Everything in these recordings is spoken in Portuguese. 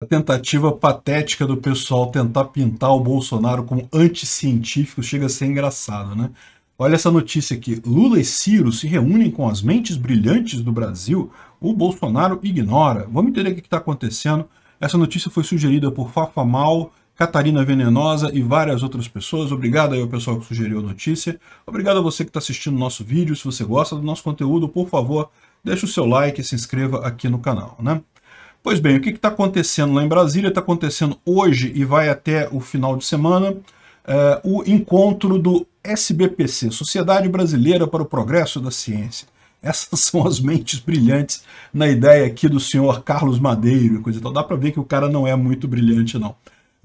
a tentativa patética do pessoal tentar pintar o Bolsonaro como anticientífico chega a ser engraçado, né? Olha essa notícia aqui. Lula e Ciro se reúnem com as mentes brilhantes do Brasil. O Bolsonaro ignora. Vamos entender o que está acontecendo. Essa notícia foi sugerida por Fafa Mal, Catarina Venenosa e várias outras pessoas. Obrigado aí ao pessoal que sugeriu a notícia. Obrigado a você que está assistindo o nosso vídeo. Se você gosta do nosso conteúdo, por favor, deixe o seu like e se inscreva aqui no canal, né? Pois bem, o que está acontecendo lá em Brasília? Está acontecendo hoje e vai até o final de semana eh, o encontro do SBPC, Sociedade Brasileira para o Progresso da Ciência. Essas são as mentes brilhantes na ideia aqui do senhor Carlos Madeiro e coisa e tal. Dá para ver que o cara não é muito brilhante, não.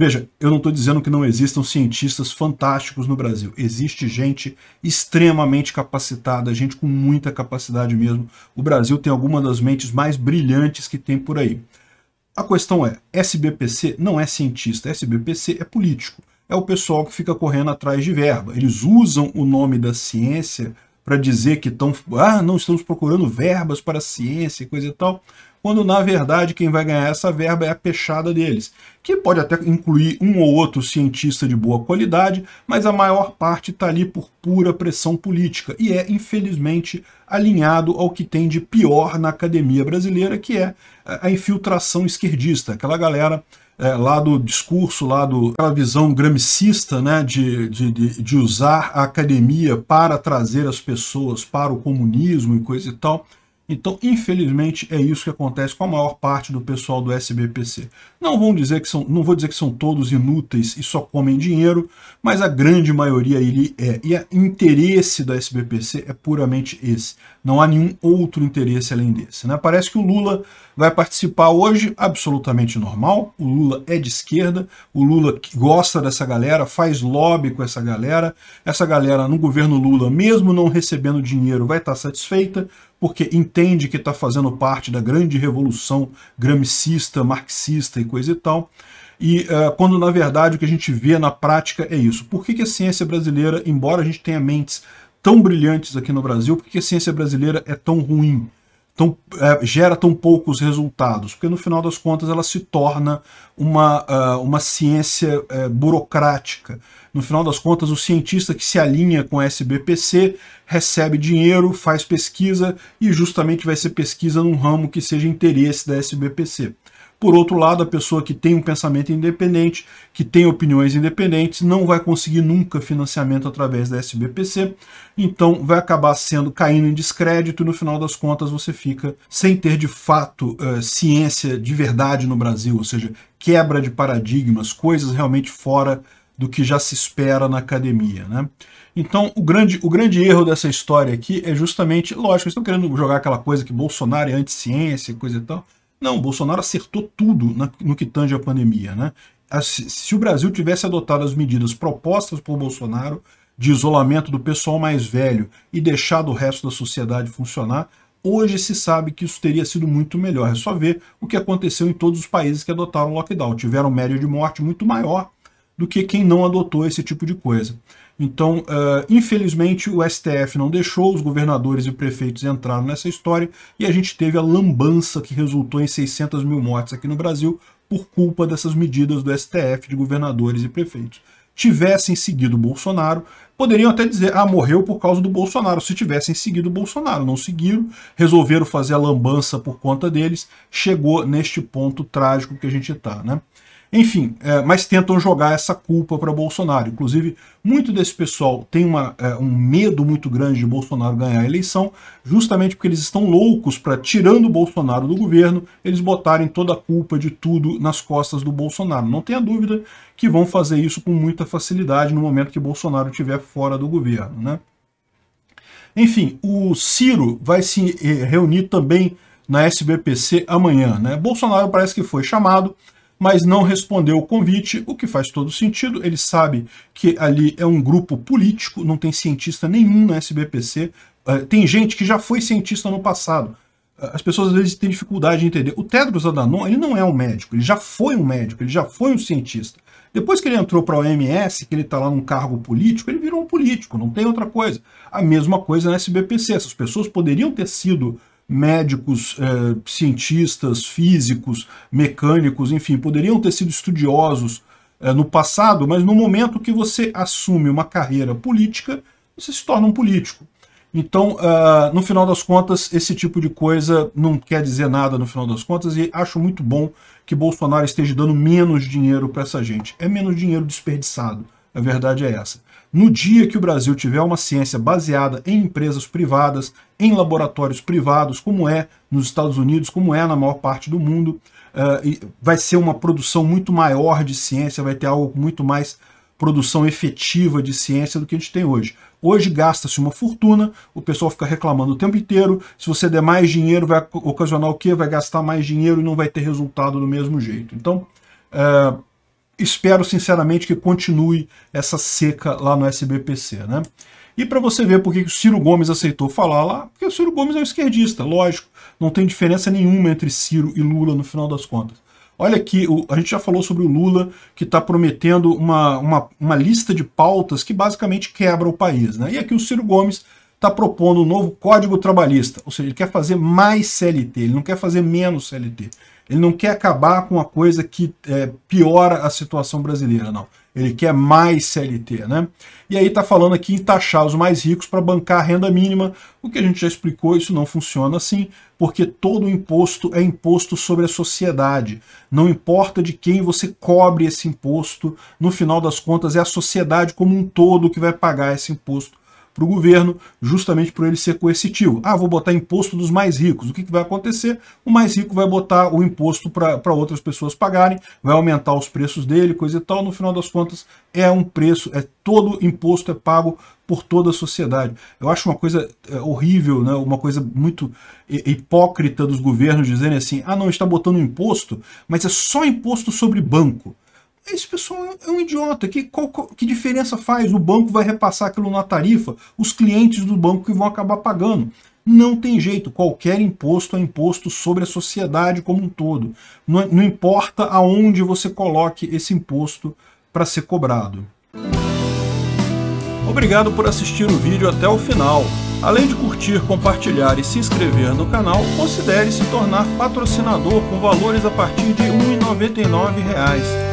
Veja, eu não estou dizendo que não existam cientistas fantásticos no Brasil. Existe gente extremamente capacitada, gente com muita capacidade mesmo. O Brasil tem alguma das mentes mais brilhantes que tem por aí. A questão é, SBPC não é cientista, SBPC é político. É o pessoal que fica correndo atrás de verba. Eles usam o nome da ciência para dizer que estão... Ah, não estamos procurando verbas para a ciência e coisa e tal quando na verdade quem vai ganhar essa verba é a peixada deles, que pode até incluir um ou outro cientista de boa qualidade, mas a maior parte está ali por pura pressão política e é, infelizmente, alinhado ao que tem de pior na academia brasileira, que é a infiltração esquerdista, aquela galera é, lá do discurso, lá do, aquela visão gramscista né, de, de, de usar a academia para trazer as pessoas para o comunismo e coisa e tal, então, infelizmente, é isso que acontece com a maior parte do pessoal do SBPC. Não vão dizer que são, não vou dizer que são todos inúteis e só comem dinheiro, mas a grande maioria ele é. E o interesse da SBPC é puramente esse: não há nenhum outro interesse além desse. Né? Parece que o Lula vai participar hoje, absolutamente normal. O Lula é de esquerda, o Lula gosta dessa galera, faz lobby com essa galera. Essa galera no governo Lula, mesmo não recebendo dinheiro, vai estar satisfeita, porque entende que está fazendo parte da grande revolução gramscista, marxista e coisa e tal. E uh, quando na verdade o que a gente vê na prática é isso. Por que, que a ciência brasileira, embora a gente tenha mentes tão brilhantes aqui no Brasil? Por que a ciência brasileira é tão ruim? Tão, é, gera tão poucos resultados? Porque no final das contas ela se torna uma, uh, uma ciência uh, burocrática. No final das contas, o cientista que se alinha com a SBPC recebe dinheiro, faz pesquisa e justamente vai ser pesquisa num ramo que seja interesse da SBPC. Por outro lado, a pessoa que tem um pensamento independente, que tem opiniões independentes, não vai conseguir nunca financiamento através da SBPC, então vai acabar sendo caindo em descrédito e no final das contas você fica sem ter de fato uh, ciência de verdade no Brasil, ou seja, quebra de paradigmas, coisas realmente fora do que já se espera na academia. Né? Então, o grande, o grande erro dessa história aqui é justamente, lógico, eles estão querendo jogar aquela coisa que Bolsonaro é anti-ciência, coisa e tal. Não, Bolsonaro acertou tudo no que tange a pandemia. Né? Se o Brasil tivesse adotado as medidas propostas por Bolsonaro de isolamento do pessoal mais velho e deixado o resto da sociedade funcionar, Hoje se sabe que isso teria sido muito melhor. É só ver o que aconteceu em todos os países que adotaram lockdown. Tiveram média de morte muito maior do que quem não adotou esse tipo de coisa. Então, uh, infelizmente, o STF não deixou, os governadores e prefeitos entraram nessa história e a gente teve a lambança que resultou em 600 mil mortes aqui no Brasil por culpa dessas medidas do STF de governadores e prefeitos. Tivessem seguido o Bolsonaro, poderiam até dizer, ah, morreu por causa do Bolsonaro, se tivessem seguido o Bolsonaro. Não seguiram, resolveram fazer a lambança por conta deles, chegou neste ponto trágico que a gente está, né? Enfim, é, mas tentam jogar essa culpa para Bolsonaro. Inclusive, muito desse pessoal tem uma, é, um medo muito grande de Bolsonaro ganhar a eleição, justamente porque eles estão loucos para, tirando o Bolsonaro do governo, eles botarem toda a culpa de tudo nas costas do Bolsonaro. Não tenha dúvida que vão fazer isso com muita facilidade no momento que Bolsonaro estiver fora do governo. Né? Enfim, o Ciro vai se eh, reunir também na SBPC amanhã. Né? Bolsonaro parece que foi chamado, mas não respondeu o convite, o que faz todo sentido. Ele sabe que ali é um grupo político, não tem cientista nenhum na SBPC. Eh, tem gente que já foi cientista no passado. Eh, as pessoas às vezes têm dificuldade de entender. O Tedros Adhanom, ele não é um médico, ele já foi um médico, ele já foi um cientista. Depois que ele entrou para a OMS, que ele está lá num cargo político, ele virou um político, não tem outra coisa. A mesma coisa na SBPC. Essas pessoas poderiam ter sido médicos, eh, cientistas, físicos, mecânicos, enfim, poderiam ter sido estudiosos eh, no passado, mas no momento que você assume uma carreira política, você se torna um político. Então, é, no final das contas, esse tipo de coisa não quer dizer nada no final das contas, e acho muito bom que Bolsonaro esteja dando menos dinheiro para essa gente. É menos dinheiro desperdiçado. A verdade é essa. No dia que o Brasil tiver uma ciência baseada em empresas privadas, em laboratórios privados, como é nos Estados Unidos, como é na maior parte do mundo, uh, vai ser uma produção muito maior de ciência, vai ter algo muito mais produção efetiva de ciência do que a gente tem hoje. Hoje gasta-se uma fortuna, o pessoal fica reclamando o tempo inteiro, se você der mais dinheiro vai ocasionar o quê? Vai gastar mais dinheiro e não vai ter resultado do mesmo jeito. Então, uh, espero sinceramente que continue essa seca lá no SBPC, né? E para você ver por que o Ciro Gomes aceitou falar lá, porque o Ciro Gomes é um esquerdista, lógico, não tem diferença nenhuma entre Ciro e Lula no final das contas. Olha aqui, a gente já falou sobre o Lula, que está prometendo uma, uma, uma, lista de pautas que basicamente quebra o país. Né? E aqui o Ciro Gomes está propondo um novo Código Trabalhista, ou seja, ele quer fazer mais CLT, ele não quer fazer menos CLT. Ele não quer acabar com uma coisa que é, piora a situação brasileira, não. Ele quer mais CLT, né? E aí está falando aqui em taxar os mais ricos para bancar a renda mínima, o que a gente já explicou, isso não funciona assim, porque todo imposto é imposto sobre a sociedade. Não importa de quem você cobre esse imposto, no final das contas é a sociedade como um todo que vai pagar esse imposto para o governo, justamente por ele ser coercitivo. Ah, vou botar imposto dos mais ricos. O que, que vai acontecer? O mais rico vai botar o imposto para outras pessoas pagarem, vai aumentar os preços dele, coisa e tal. No final das contas, é um preço, é todo imposto é pago por toda a sociedade. Eu acho uma coisa é, horrível, né? uma coisa muito hipócrita dos governos dizerem assim, ah não, está botando imposto, mas é só imposto sobre banco. Esse pessoal é um é idiota. Que, qual, que diferença faz? O banco vai repassar aquilo na tarifa, os clientes do banco que vão acabar pagando. Não tem jeito, qualquer imposto é imposto sobre a sociedade como um todo. Não, não importa aonde você coloque esse imposto para ser cobrado. Obrigado por assistir o vídeo até o final. Além de curtir, compartilhar e se inscrever no canal, considere se tornar patrocinador com valores a partir de R$ 1,99